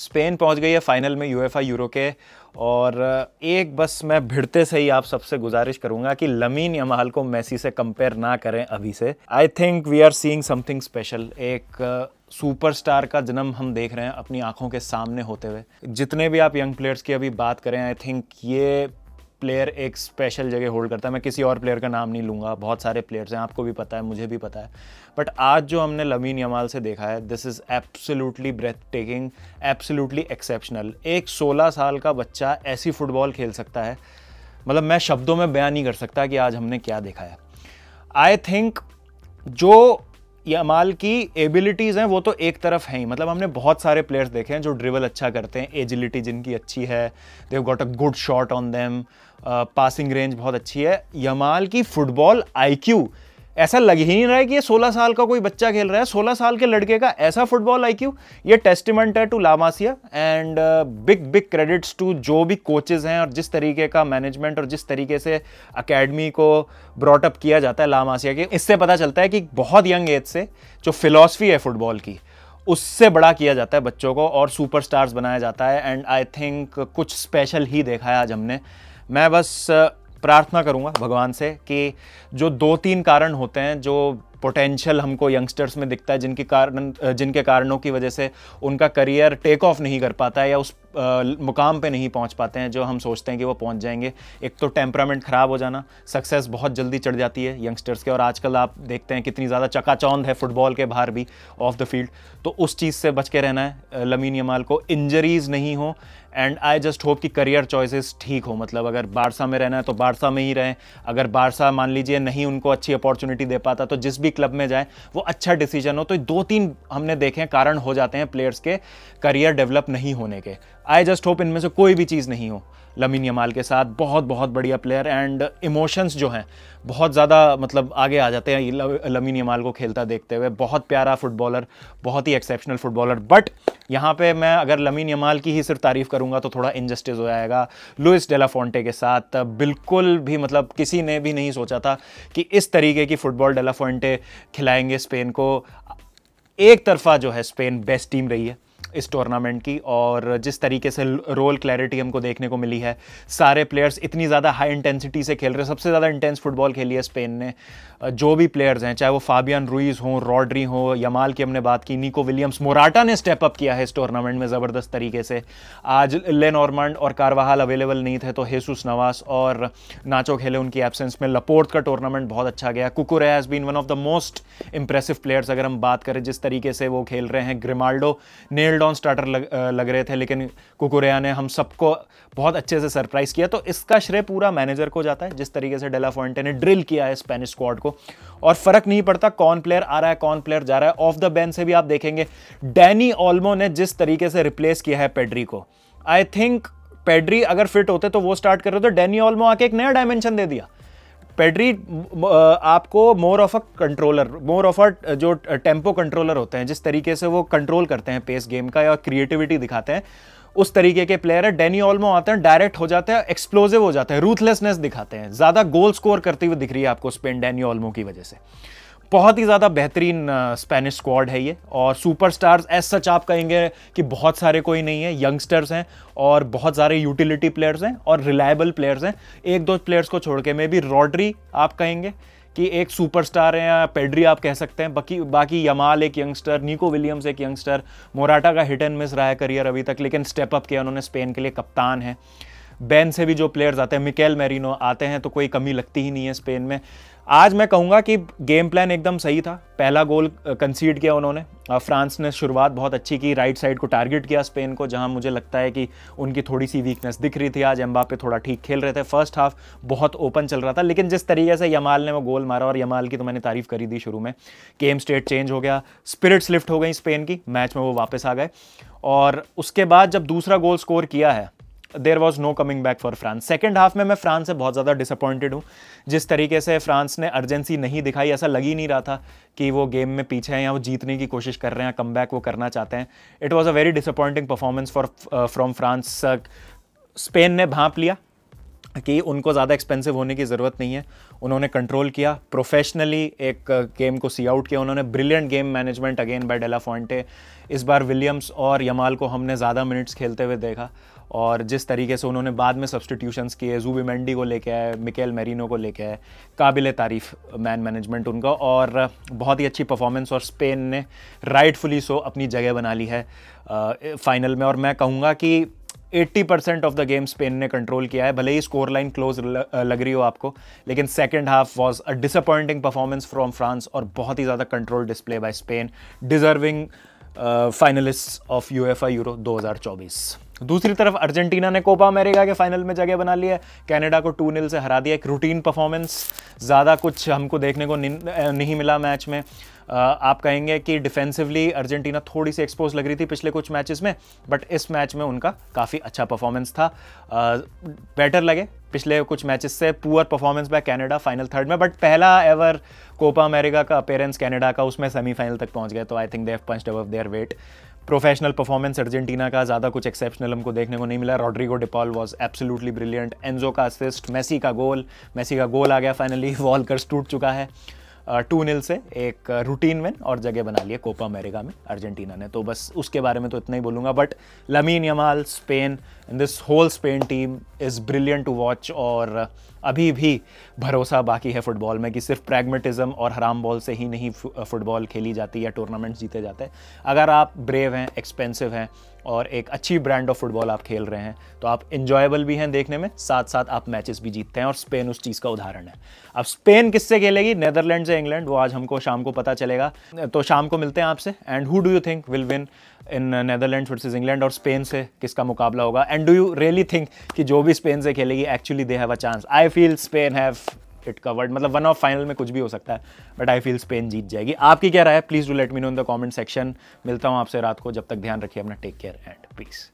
Spain पहुंच गई है फाइनल में यूएफआई यूरो के और एक बस मैं भिड़ते से ही आप सबसे गुजारिश करूंगा कि लमीन यमाल को मेसी से कंपेयर ना करें अभी से I think we are seeing something special एक सुपरस्टार का जन्म हम देख रहे हैं अपनी आंखों के सामने होते हुए जितने भी आप यंग प्लेयर्स की अभी बात करें आई थिंक ये प्लेयर एक स्पेशल जगह होल्ड करता है मैं किसी और प्लेयर का नाम नहीं लूँगा बहुत सारे प्लेयर्स हैं आपको भी पता है मुझे भी पता है बट आज जो हमने लमीन यमाल से देखा है this is absolutely breathtaking absolutely exceptional एक 16 साल का बच्चा ऐसी फुटबॉल खेल सकता है मतलब मैं शब्दों में बयान नहीं कर सकता कि आज हमने क्या देखा है आई थिंक जो यमाल की एबिलिटीज़ हैं वो तो एक तरफ हैं ही मतलब हमने बहुत सारे प्लेयर्स देखे हैं जो ड्रिवल अच्छा करते हैं एजिलिटी जिनकी अच्छी है they've got a good shot on them passing range बहुत अच्छी है यमाल की फुटबॉल आईक्यू ऐसा लग ही नहीं रहा है कि ये 16 साल का कोई बच्चा खेल रहा है 16 साल के लड़के का ऐसा फुटबॉल आईक्यू ये टेस्टिमेंट है to La Masia and big big credits to जो भी कोचेज़ हैं और जिस तरीके का मैनेजमेंट और जिस तरीके से अकेडमी को ब्रॉटअप किया जाता है लामासिया के इससे पता चलता है कि बहुत यंग एज से जो फिलासफ़ी है फुटबॉल की उससे बड़ा किया जाता है बच्चों को और सुपरस्टार्स बनाया जाता है एंड आई थिंक कुछ स्पेशल ही देखा है आज हमने मैं बस प्रार्थना करूँगा भगवान से कि जो दो तीन कारण होते हैं जो पोटेंशियल हमको यंगस्टर्स में दिखता है जिनके कारण जिनके कारणों की वजह से उनका करियर टेक ऑफ नहीं कर पाता है या उस मुकाम पे नहीं पहुंच पाते हैं जो हम सोचते हैं कि वो पहुंच जाएंगे एक तो टेम्परामेंट ख़राब हो जाना सक्सेस बहुत जल्दी चढ़ जाती है यंगस्टर्स के और आजकल आप देखते हैं कितनी ज़्यादा चकाचौंध है फुटबॉल के बाहर भी ऑफ द फील्ड तो उस चीज़ से बच के रहना है लमीन यमाल को इंजरीज नहीं हो एंड आई जस्ट होप कि करियर चॉइसेस ठीक हो मतलब अगर बारसा में रहना है तो बारसा में ही रहें अगर बारसा मान लीजिए नहीं उनको अच्छी अपॉर्चुनिटी दे पाता तो जिस भी क्लब में जाएं वो अच्छा डिसीजन हो तो दो तीन हमने देखे हैं कारण हो जाते हैं प्लेयर्स के करियर डेवलप नहीं होने के आई जस्ट होप इनमें से कोई भी चीज़ नहीं हो लमीन यमाल के साथ बहुत बहुत बढ़िया प्लेयर एंड इमोशंस जो हैं बहुत ज़्यादा मतलब आगे आ जाते हैं लमीन यमाल को खेलता देखते हुए बहुत प्यारा फुटबॉलर बहुत ही एक्सेप्शनल फुटबॉलर बट यहाँ पे मैं अगर लमीन यमाल की ही सिर्फ तारीफ़ करूँगा तो थोड़ा इनजस्टिस हो जाएगा लुइस डेलाफोंटे के साथ बिल्कुल भी मतलब किसी ने भी नहीं सोचा था कि इस तरीके की फ़ुटबॉल डेलाफोंटे खिलाएंगे स्पेन को एक तरफा जो है स्पेन बेस्ट टीम रही है इस टूर्नामेंट की और जिस तरीके से रोल क्लैरिटी हमको देखने को मिली है सारे प्लेयर्स इतनी ज़्यादा हाई इंटेंसिटी से खेल रहे सबसे ज़्यादा इंटेंस फुटबॉल खेली है स्पेन ने जो भी प्लेयर्स हैं चाहे वो फाबियन रूइज हों रॉड्री हों यमाल की हमने बात की निको विलियम्स मोराटा ने स्टेप अप किया है इस टूर्नामेंट में ज़बरदस्त तरीके से आज लेन ऑर्मंड और कारवाहाल अवेलेबल नहीं थे तो हेसुस नवास और नाचो खेले उनकी एबसेंस में लपोर्ट का टूर्नामेंट बहुत अच्छा गया Cucurella has been one of the most impressive players अगर हम बात करें जिस तरीके से वो खेल रहे हैं ग्रिमाल्डो नेल्ड ऑन स्टार्टर लग, लग रहे थे लेकिन कुकुरिया ने हम सबको बहुत अच्छे से सरप्राइज किया तो इसका श्रेय पूरा मैनेजर को जाता है जिस तरीके से डेला फोन्टे ने ड्रिल किया है स्पेनिश स्क्वाड को और फर्क नहीं पड़ता कौन प्लेयर आ रहा है कौन प्लेयर जा रहा है ऑफ द बैन से भी आप देखेंगे डैनी ऑल्मो ने जिस तरीके से रिप्लेस किया है पेड्री को आई थिंक पेड्री अगर फिट होते तो वो स्टार्ट कर रहे थे डैनी ऑल्मो आके एक नया डायमेंशन दे दिया पेड्री uh, आपको more of a controller more of a जो टेम्पो uh, कंट्रोलर होते हैं जिस तरीके से वो कंट्रोल करते हैं पेस गेम का या क्रिएटिविटी दिखाते हैं उस तरीके के प्लेयर है डेनी ऑलमो आते हैं डायरेक्ट हो जाते हैं एक्सप्लोजिव हो जाते हैं रूथलेसनेस दिखाते हैं ज़्यादा गोल स्कोर करती हुई दिख रही है आपको स्पेन डेनी ऑलमो की वजह से बहुत ही ज़्यादा बेहतरीन स्पेनिश स्क्वाड है ये और सुपरस्टार्स एज सच आप कहेंगे कि बहुत सारे कोई नहीं है यंगस्टर्स हैं और बहुत सारे यूटिलिटी प्लेयर्स हैं और रिलायबल प्लेयर्स हैं एक दो प्लेयर्स को छोड़ के मे बी रॉड्री आप कहेंगे कि एक सुपरस्टार है या पेड्री आप कह सकते हैं बाकी बाकी यमाल एक यंगस्टर निको विलियम्स एक यंगस्टर मोराटा का हिट एंड मिस रहा है करियर अभी तक लेकिन स्टेप अप किया उन्होंने स्पेन के लिए कप्तान है बैन से भी जो प्लेयर्स आते हैं मिकेल मेरिनो आते हैं तो कोई कमी लगती ही नहीं है स्पेन में आज मैं कहूँगा कि गेम प्लान एकदम सही था पहला गोल कंसीड किया उन्होंने फ्रांस ने शुरुआत बहुत अच्छी की राइट साइड को टारगेट किया स्पेन को जहाँ मुझे लगता है कि उनकी थोड़ी सी वीकनेस दिख रही थी आज एम्बापे थोड़ा ठीक खेल रहे थे फर्स्ट हाफ बहुत ओपन चल रहा था लेकिन जिस तरीके से यमाल ने वो गोल मारा और यमाल की तो मैंने तारीफ करी दी शुरू में गेम स्टेट चेंज हो गया स्पिरिट्स लिफ्ट हो गई स्पेन की मैच में वो वापस आ गए और उसके बाद जब दूसरा गोल स्कोर किया है there was no coming back for France second half में मैं फ्रांस से बहुत ज़्यादा डिसअपॉइंटेड हूँ जिस तरीके से फ्रांस ने अर्जेंसी नहीं दिखाई ऐसा लग ही नहीं रहा था कि वो गेम में पीछे हैं या वो जीतने की कोशिश कर रहे हैं कम बैक वो करना चाहते हैं it was a very disappointing performance for from France Spain ने भाप लिया कि उनको ज़्यादा एक्सपेंसिव होने की ज़रूरत नहीं है उन्होंने कंट्रोल किया प्रोफेशनली एक गेम uh, को सी आउट किया उन्होंने brilliant game management again by de la Fuente इस बार विलियम्स और यमाल को हमने ज़्यादा मिनट्स खेलते हुए देखा और जिस तरीके से उन्होंने बाद में सब्सटीट्यूशंस किए जूबी मैंडी को लेके आए मिकेल मेरिनो को लेके आए काबिल तारीफ मैन मैनेजमेंट उनका और uh, बहुत ही अच्छी परफॉर्मेंस और स्पेन ने राइटफुली सो अपनी जगह बना ली है फाइनल uh, में और मैं कहूँगा कि 80 percent of the game Spain ने कंट्रोल किया है भले ही स्कोर लाइन क्लोज लग रही हो आपको लेकिन second half was a disappointing performance from France और बहुत ही ज़्यादा control display by Spain deserving finalist of UEFA Euro दो हज़ार चौबीस दूसरी तरफ अर्जेंटीना ने कोपा अमेरिका के फाइनल में जगह बना ली है कनाडा को टू नील से हरा दिया एक रूटीन परफॉर्मेंस ज़्यादा कुछ हमको देखने को नहीं मिला मैच में आप कहेंगे कि डिफेंसिवली अर्जेंटीना थोड़ी सी एक्सपोज लग रही थी पिछले कुछ मैचेस में बट इस मैच में उनका काफ़ी अच्छा परफॉर्मेंस था बेटर लगे पिछले कुछ मैचेस से poor performance by Canada final third में बट पहला एवर कोपा अमेरिका का अपेयरेंस कनाडा का उसमें सेमीफाइनल तक पहुंच गया तो I think they've punch above their weight professional performance Argentina का ज़्यादा कुछ एक्सेप्शनल हमको देखने को नहीं मिला Rodrigo De Paul was absolutely brilliant Enzo का असिस्ट मेसी का गोल मेसी का गोल आ गया फाइनली वॉलकर्स टूट चुका है टू नील से एक रूटीन विन और जगह बना लिया कोपा अमेरिका में अर्जेंटीना ने तो बस उसके बारे में तो इतना ही बोलूँगा but Lamine Yamal Spain this whole Spain team is brilliant to watch और अभी भी भरोसा बाकी है फुटबॉल में कि सिर्फ प्रैग्मेटिज्म और हराम बॉल से ही नहीं फुटबॉल खेली जाती या टूर्नामेंट्स जीते जाते अगर आप ब्रेव हैं एक्सपेंसिव हैं और एक अच्छी ब्रांड ऑफ फुटबॉल आप खेल रहे हैं तो आप इन्जॉयबल भी हैं देखने में साथ साथ आप मैचेस भी जीतते हैं और स्पेन उस चीज़ का उदाहरण है अब स्पेन किससे खेलेगी नैदरलैंड से है इंग्लैंड वो आज हमको शाम को पता चलेगा तो शाम को मिलते हैं आपसे and who do you think will win in Netherland versus England और स्पेन से किसका मुकाबला होगा and do you really think कि जो भी स्पेन से खेलेगी actually they have a chance I feel Spain have it covered मतलब वन ऑफ फाइनल में कुछ भी हो सकता है बट आई फील स्पेन जीत जाएगी आपकी क्या राय है please do let me know in the comment section मिलता हूँ आपसे रात को जब तक ध्यान रखिए अपना टेक केयर एंड पीस